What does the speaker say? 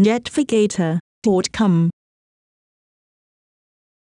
netvigator.com.